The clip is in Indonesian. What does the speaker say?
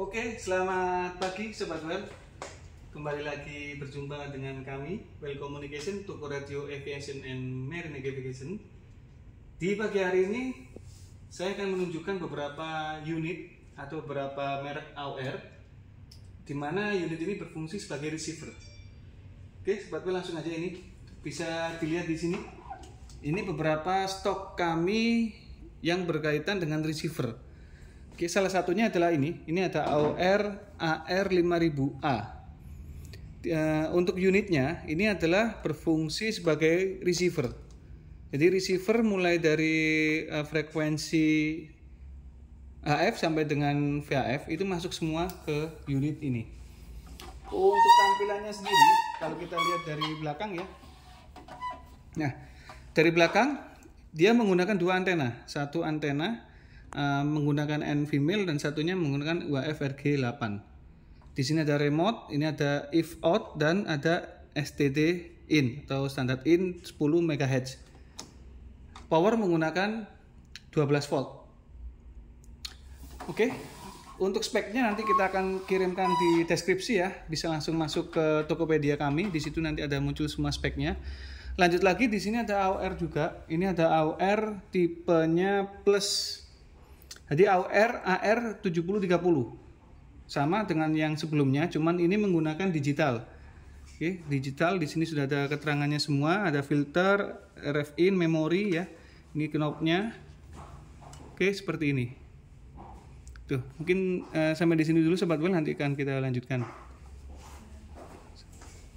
Oke, selamat pagi Sobat Web. Kembali lagi berjumpa dengan kami, Well Communication, Toko Radio Aviation and Marine Navigation. Di pagi hari ini, saya akan menunjukkan beberapa unit atau beberapa merek AOR di mana unit ini berfungsi sebagai receiver. Oke, Sobat Web langsung aja ini bisa dilihat di sini. Ini beberapa stok kami yang berkaitan dengan receiver Oke, salah satunya adalah ini. Ini ada AOR AR5000A. Eh, untuk unitnya, ini adalah berfungsi sebagai receiver. Jadi receiver mulai dari eh, frekuensi AF sampai dengan VAF itu masuk semua ke unit ini. Untuk tampilannya sendiri, kalau kita lihat dari belakang ya. Nah, dari belakang dia menggunakan dua antena, satu antena Eh, menggunakan N female dan satunya menggunakan UFRG 8 di sini ada remote, ini ada if out dan ada STD in atau standar in 10 MHz. Power menggunakan 12 volt. Oke. Okay. Untuk speknya nanti kita akan kirimkan di deskripsi ya. Bisa langsung masuk ke Tokopedia kami, di situ nanti ada muncul semua speknya. Lanjut lagi di sini ada AOR juga. Ini ada AOR tipenya plus jadi AR AR 7030 sama dengan yang sebelumnya, cuman ini menggunakan digital. Oke, digital di sini sudah ada keterangannya semua, ada filter, RF in, memory, ya. Ini knobnya. Oke, seperti ini. Tuh, mungkin uh, sampai di sini dulu sobat Well, nanti akan kita lanjutkan.